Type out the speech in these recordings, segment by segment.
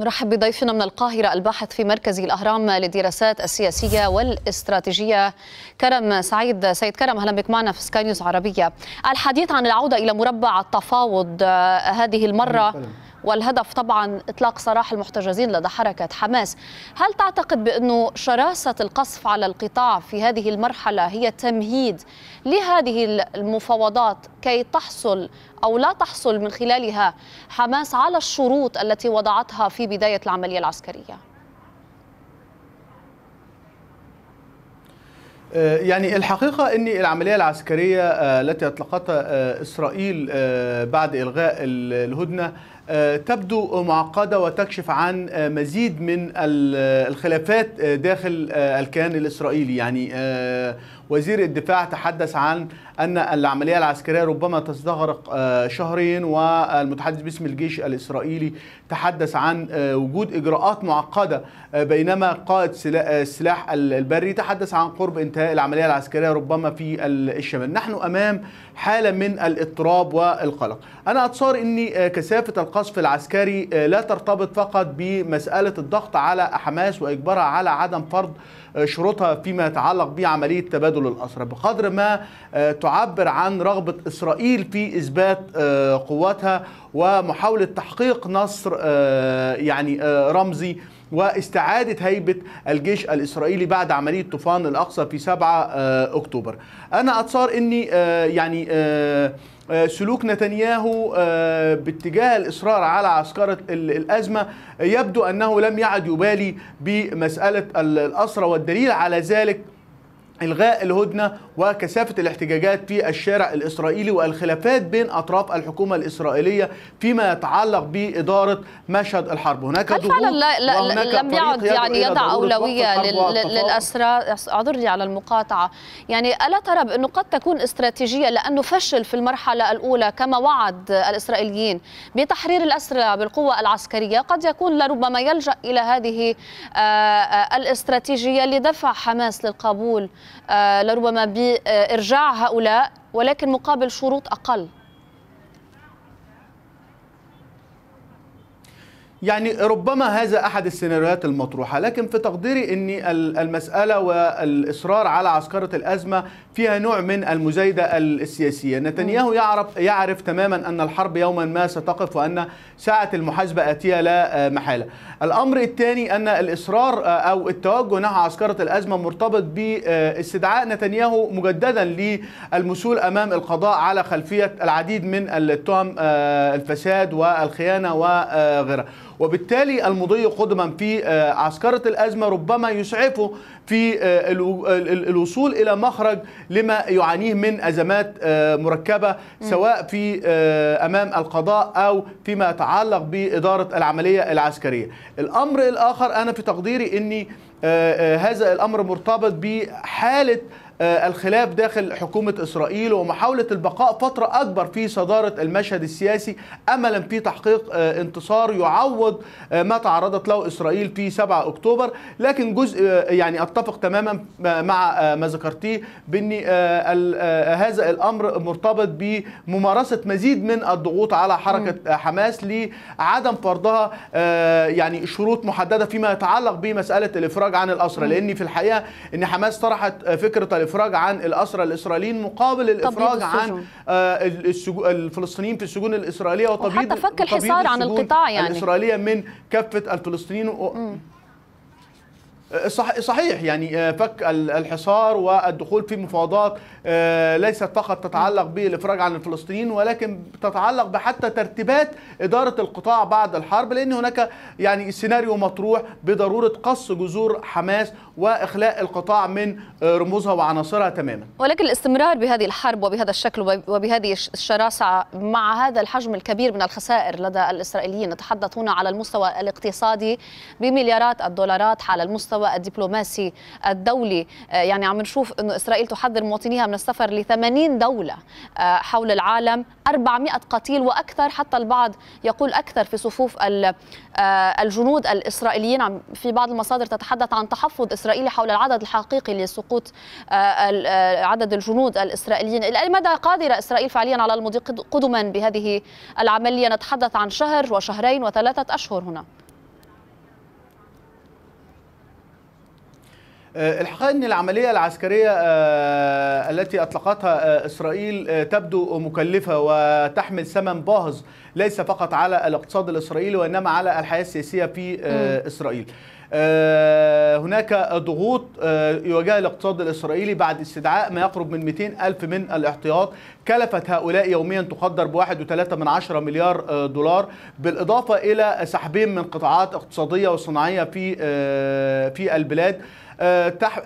نرحب بضيفنا من القاهرة الباحث في مركز الأهرام للدراسات السياسية والاستراتيجية كرم سعيد سيد كرم أهلا بك معنا في سكاي نيوز عربية الحديث عن العودة إلى مربع التفاوض آه، هذه المرة والهدف طبعا إطلاق سراح المحتجزين لدى حركة حماس هل تعتقد بأنه شراسة القصف على القطاع في هذه المرحلة هي تمهيد لهذه المفاوضات كي تحصل أو لا تحصل من خلالها حماس على الشروط التي وضعتها في بداية العملية العسكرية؟ آه، يعني الحقيقة أن العملية العسكرية آه، التي أطلقتها آه، إسرائيل بعد إلغاء الهدنة آه، تبدو معقدة وتكشف عن آه، مزيد من آه، الخلافات داخل الكيان الإسرائيلي يعني وزير الدفاع تحدث عن أن العملية العسكرية ربما تستغرق آه، شهرين والمتحدث باسم الجيش الإسرائيلي تحدث عن آه، وجود إجراءات معقدة آه، بينما قائد السلاح البري تحدث عن قرب انتهاء العملية العسكرية ربما في الشمال نحن أمام حالة من الاضطراب والقلق أنا أتصور أن كثافة القصف العسكري لا ترتبط فقط بمسألة الضغط على حماس وإجبارها على عدم فرض شروطها فيما يتعلق بعملية تبادل تبادل الأسرى بقدر ما آه، تعبر عن رغبة إسرائيل في إثبات آه، قواتها ومحاولة تحقيق نصر آه، يعني رمزي واستعادة هيبة الجيش الإسرائيلي بعد عملية طوفان الأقصى في 7 أكتوبر أنا أتصار أني يعني سلوك نتنياهو باتجاه الإصرار على عسكرة الأزمة يبدو أنه لم يعد يبالي بمسألة الأسرة والدليل على ذلك إلغاء الهدنة وكثافة الاحتجاجات في الشارع الإسرائيلي والخلافات بين أطراف الحكومة الإسرائيلية فيما يتعلق بإدارة مشهد الحرب هناك هل فعلا لا لا وهناك لم يعد يعني يضع أولوية للأسرى أعذرني على المقاطعة يعني ألا ترى بأنه قد تكون استراتيجية لأنه فشل في المرحلة الأولى كما وعد الإسرائيليين بتحرير الأسرى بالقوة العسكرية قد يكون لربما يلجأ إلى هذه آه، آه، الاستراتيجية لدفع حماس للقبول آه، لربما بارجاع هؤلاء ولكن مقابل شروط اقل يعني ربما هذا احد السيناريوهات المطروحه لكن في تقديري ان المساله والاصرار على عسكره الازمه فيها نوع من المزايده السياسيه نتنياهو يعرف يعرف تماما ان الحرب يوما ما ستقف وان ساعه المحاسبه اتيه لا محاله الامر الثاني ان الاصرار او التوجه نحو عسكره الازمه مرتبط باستدعاء نتنياهو مجددا للمسؤول امام القضاء على خلفيه العديد من التهم آه، الفساد والخيانه وغيرها وبالتالي المضي قدما في آه، عسكرة الأزمة ربما يسعفه في آه، الوصول إلى مخرج لما يعانيه من أزمات آه، مركبة سواء في أمام القضاء أو فيما يتعلق بإدارة العملية العسكرية الأمر الآخر أنا في تقديري أني هذا الأمر مرتبط بحالة آه، الخلاف داخل حكومة إسرائيل ومحاولة البقاء فترة أكبر في صدارة المشهد السياسي أملا في تحقيق آه، انتصار يعوض آه، ما تعرضت له إسرائيل في 7 أكتوبر لكن جزء يعني أتفق تماما مع ما ذكرتيه بأن هذا الأمر مرتبط بممارسة مزيد من الضغوط على حركة حماس لعدم فرضها يعني شروط محددة فيما يتعلق بمسألة الإفراج عن الأسرى لأن في الحقيقة أن حماس طرحت فكرة الإفراج الافراج عن الاسرى الاسرائيليين مقابل الافراج عن آه، الفلسطينيين في السجون الاسرائيليه وتبييض وحتى فك الحصار عن القطاع يعني الاسرائيليه من كافه الفلسطينيين و... آه، صحيح يعني آه، فك الحصار والدخول في مفاوضات ليست فقط تتعلق بالافراج عن الفلسطينيين ولكن تتعلق بحتى ترتيبات اداره القطاع بعد الحرب لان هناك يعني سيناريو مطروح بضروره قص جذور حماس واخلاء القطاع من آه، رموزها وعناصرها تماما ولكن الاستمرار بهذه الحرب وبهذا الشكل وبهذه الشراسه مع هذا الحجم الكبير من الخسائر لدى الاسرائيليين نتحدث هنا على المستوى الاقتصادي بمليارات الدولارات على المستوى الدبلوماسي الدولي آه، يعني عم نشوف انه اسرائيل تحذر مواطنيها من السفر ل 80 دوله آه، حول العالم 400 قتيل واكثر حتى البعض يقول اكثر في صفوف الجنود الاسرائيليين في بعض المصادر تتحدث عن تحفظ اسرائيل الإسرائيلي حول العدد الحقيقي لسقوط آه، آه، عدد الجنود الإسرائيليين إلى أي مدى قادرة إسرائيل فعليا على المضي قدما بهذه العملية نتحدث عن شهر وشهرين وثلاثة أشهر هنا آه، الحقيقه ان العمليه العسكريه التي اطلقتها اسرائيل تبدو مكلفه وتحمل ثمن باهظ ليس فقط على الاقتصاد الاسرائيلي وانما على الحياه السياسيه في اسرائيل آه، هناك ضغوط آه، يواجهها الاقتصاد الإسرائيلي بعد استدعاء ما يقرب من 200 ألف من الاحتياط كلفت هؤلاء يوميا تقدر ب 1.3 مليار آه، دولار بالإضافة إلى سحبهم من قطاعات اقتصادية وصناعية في في البلاد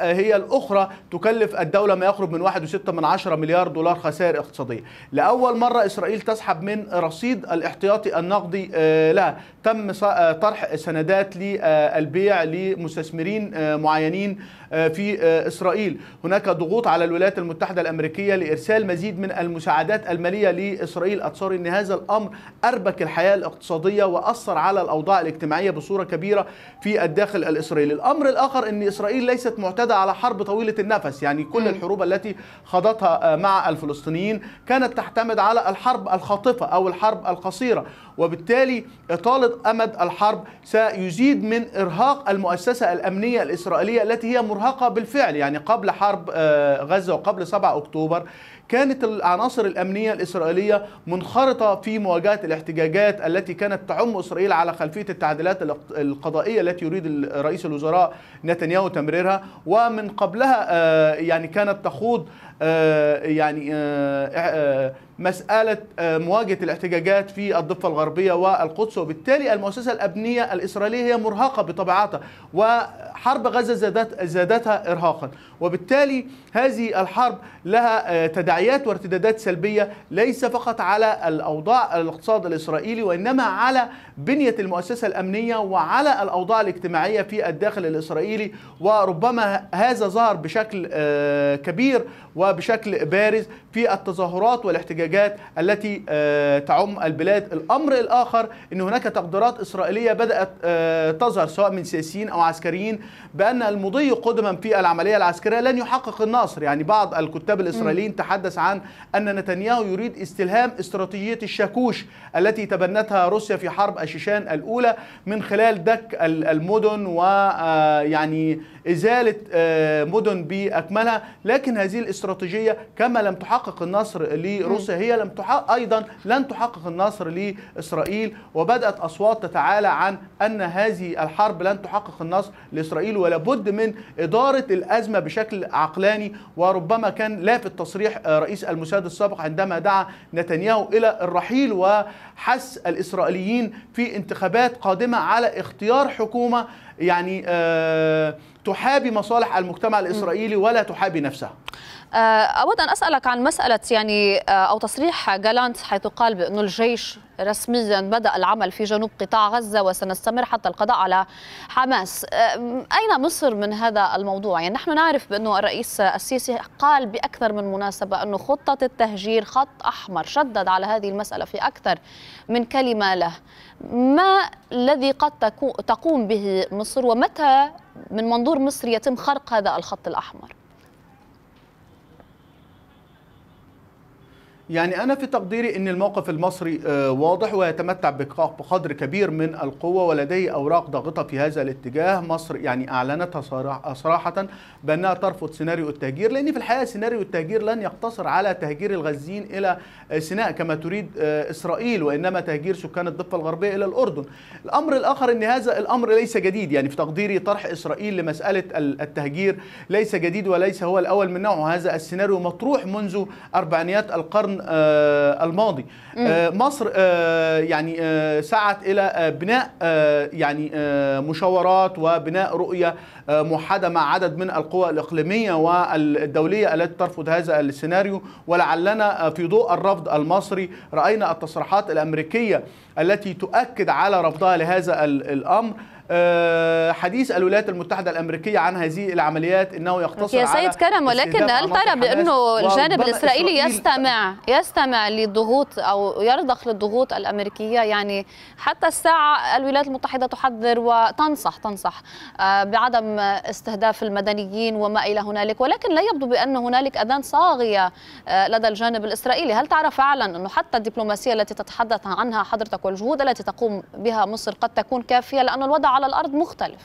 هي الأخرى تكلف الدولة ما يقرب من 1.6 مليار دولار خسائر اقتصادية لأول مرة إسرائيل تسحب من رصيد الاحتياطي النقدي لها تم طرح سندات للبيع لمستثمرين آه، معينين آه، في آه، إسرائيل هناك ضغوط على الولايات المتحدة الأمريكية لإرسال مزيد من المساعدات المالية لإسرائيل أتصار أن هذا الأمر أربك الحياة الاقتصادية وأثر على الأوضاع الاجتماعية بصورة كبيرة في الداخل الإسرائيلي الأمر الآخر أن إسرائيل ليست معتادة على حرب طويلة النفس يعني كل الحروب التي خاضتها مع الفلسطينيين كانت تعتمد على الحرب الخاطفة أو الحرب القصيرة وبالتالي إطالة أمد الحرب سيزيد من إرهاق المؤسسة الأمنية الإسرائيلية التي هي مرهقة بالفعل يعني قبل حرب آه، غزة وقبل 7 أكتوبر كانت العناصر الأمنية الإسرائيلية منخرطة في مواجهة الاحتجاجات التي كانت تعم إسرائيل على خلفية التعديلات القضائية التي يريد رئيس الوزراء نتنياهو تمريرها ومن قبلها آه، يعني كانت تخوض آه، يعني آه، مسألة مواجهة الاحتجاجات في الضفة الغربية والقدس وبالتالي المؤسسة الأمنية الإسرائيلية هي مرهقة بطبيعتها وحرب غزة زادت زادتها إرهاقا وبالتالي هذه الحرب لها تداعيات تداعيات وارتدادات سلبية ليس فقط على الأوضاع الاقتصاد الإسرائيلي وإنما على بنية المؤسسة الأمنية وعلى الأوضاع الاجتماعية في الداخل الإسرائيلي وربما هذا ظهر بشكل آه، كبير وبشكل بارز في التظاهرات والاحتجاجات التي آه، تعم البلاد الأمر الآخر أن هناك تقديرات إسرائيلية بدأت آه، تظهر سواء من سياسيين أو عسكريين بأن المضي قدما في العملية العسكرية لن يحقق النصر يعني بعض الكتاب الإسرائيليين تحدث يتحدث عن أن نتنياهو يريد استلهام استراتيجية الشاكوش التي تبنتها روسيا في حرب الشيشان الأولى من خلال دك المدن ويعني آه، إزالة آه، مدن بأكملها لكن هذه الاستراتيجية كما لم تحقق النصر لروسيا هي لم تحقق أيضا لن تحقق النصر لإسرائيل وبدأت أصوات تتعالى عن أن هذه الحرب لن تحقق النصر لإسرائيل ولابد من إدارة الأزمة بشكل عقلاني وربما كان لافت تصريح آه، رئيس الموساد السابق عندما دعا نتنياهو إلى الرحيل وحث الإسرائيليين في انتخابات قادمة على اختيار حكومة يعني آه، تحابي مصالح المجتمع الإسرائيلي ولا تحابي نفسها آه، أود أن أسألك عن مسألة يعني آه، أو تصريح جالانت حيث قال بأن الجيش رسميا بدأ العمل في جنوب قطاع غزة وسنستمر حتى القضاء على حماس آه، أين مصر من هذا الموضوع؟ يعني نحن نعرف بأنه الرئيس السيسي قال بأكثر من مناسبة أنه خطة التهجير خط أحمر شدد على هذه المسألة في أكثر من كلمة له ما الذي قد تقوم به مصر ومتى من منظور مصر يتم خرق هذا الخط الأحمر؟ يعني أنا في تقديري أن الموقف المصري آه، واضح ويتمتع بقدر كبير من القوة ولديه أوراق ضاغطة في هذا الاتجاه مصر يعني أعلنتها صراحة بأنها ترفض سيناريو التهجير لأن في الحقيقة سيناريو التهجير لن يقتصر على تهجير الغزيين إلى سيناء كما تريد آه، إسرائيل وإنما تهجير سكان الضفة الغربية إلى الأردن الأمر الآخر أن هذا الأمر ليس جديد يعني في تقديري طرح إسرائيل لمسألة التهجير ليس جديد وليس هو الأول من نوعه هذا السيناريو مطروح منذ أربعينيات القرن آه، الماضي آه، مصر آه، يعني سعت الى بناء يعني مشاورات وبناء رؤيه موحده مع عدد من القوى الاقليميه والدوليه التي ترفض هذا السيناريو ولعلنا في ضوء الرفض المصري راينا التصريحات الامريكيه التي تؤكد على رفضها لهذا الامر آه، حديث الولايات المتحدة الأمريكية عن هذه العمليات أنه يقتصر يا سيد كرم ولكن هل ترى بأنه الجانب الإسرائيلي يستمع يستمع للضغوط أو يرضخ للضغوط الأمريكية يعني حتى الساعة الولايات المتحدة تحذر وتنصح تنصح آه، بعدم استهداف المدنيين وما إلى هنالك ولكن لا يبدو بأن هنالك أذان صاغية آه، لدى الجانب الإسرائيلي هل تعرف فعلا أنه حتى الدبلوماسية التي تتحدث عنها حضرتك والجهود التي تقوم بها مصر قد تكون كافية لأن الوضع على الارض مختلف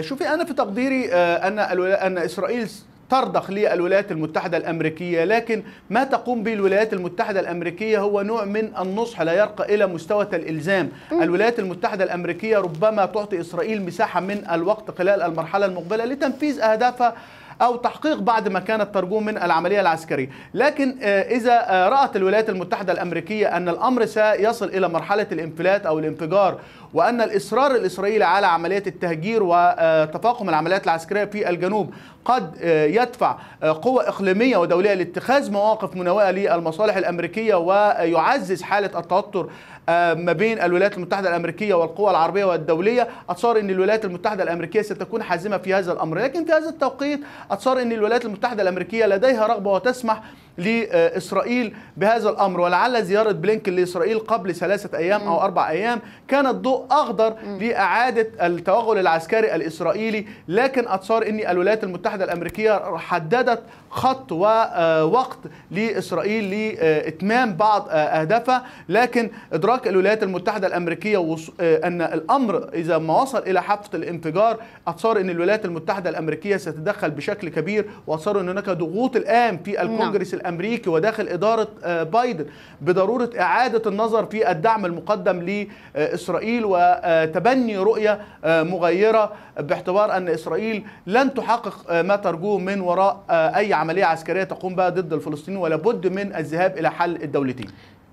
شوفي انا في تقديري آه، ان ان اسرائيل ترضخ للولايات المتحدة الأمريكية لكن ما تقوم به الولايات المتحدة الأمريكية هو نوع من النصح لا يرقى إلى مستوى الإلزام الولايات المتحدة الأمريكية ربما تعطي إسرائيل مساحة من الوقت خلال المرحلة المقبلة لتنفيذ أهدافها أو تحقيق بعد ما كانت ترجوه من العملية العسكرية لكن آه، إذا آه، رأت الولايات المتحدة الأمريكية أن الأمر سيصل إلى مرحلة الانفلات أو الانفجار وأن الإصرار الإسرائيلي على عملية التهجير وتفاقم آه، العمليات العسكرية في الجنوب قد يدفع قوى إقليمية ودولية لاتخاذ مواقف مناوئة للمصالح الأمريكية ويعزز حالة التوتر آه، ما بين الولايات المتحدة الأمريكية والقوى العربية والدولية أتصور أن الولايات المتحدة الأمريكية ستكون حازمة في هذا الأمر لكن في هذا التوقيت أتصور أن الولايات المتحدة الأمريكية لديها رغبة وتسمح لإسرائيل بهذا الأمر ولعل زيارة بلينكن لإسرائيل قبل ثلاثة أيام أو أربع أيام كانت ضوء أخضر لإعادة التوغل العسكري الإسرائيلي لكن أتصور أن الولايات المتحدة الأمريكية حددت خط ووقت آه، لإسرائيل لإتمام بعض آه، أهدافها لكن إدراك إدراك الولايات المتحدة الأمريكية آه، أن الأمر إذا ما وصل إلى حافة الانفجار أتصور أن الولايات المتحدة الأمريكية ستتدخل بشكل كبير وأتصور أن هناك ضغوط الآن في الكونجرس نعم. الأمريكي وداخل إدارة آه، بايدن بضرورة إعادة النظر في الدعم المقدم لإسرائيل وتبني رؤية آه، مغيرة باعتبار أن إسرائيل لن تحقق ما ترجوه من وراء أي عملية عسكرية تقوم بها ضد الفلسطينيين ولابد من الذهاب إلى حل الدولتين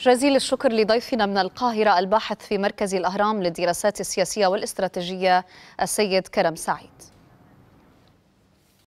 جزيل الشكر لضيفنا من القاهرة الباحث في مركز الأهرام للدراسات السياسية والاستراتيجية السيد كرم سعيد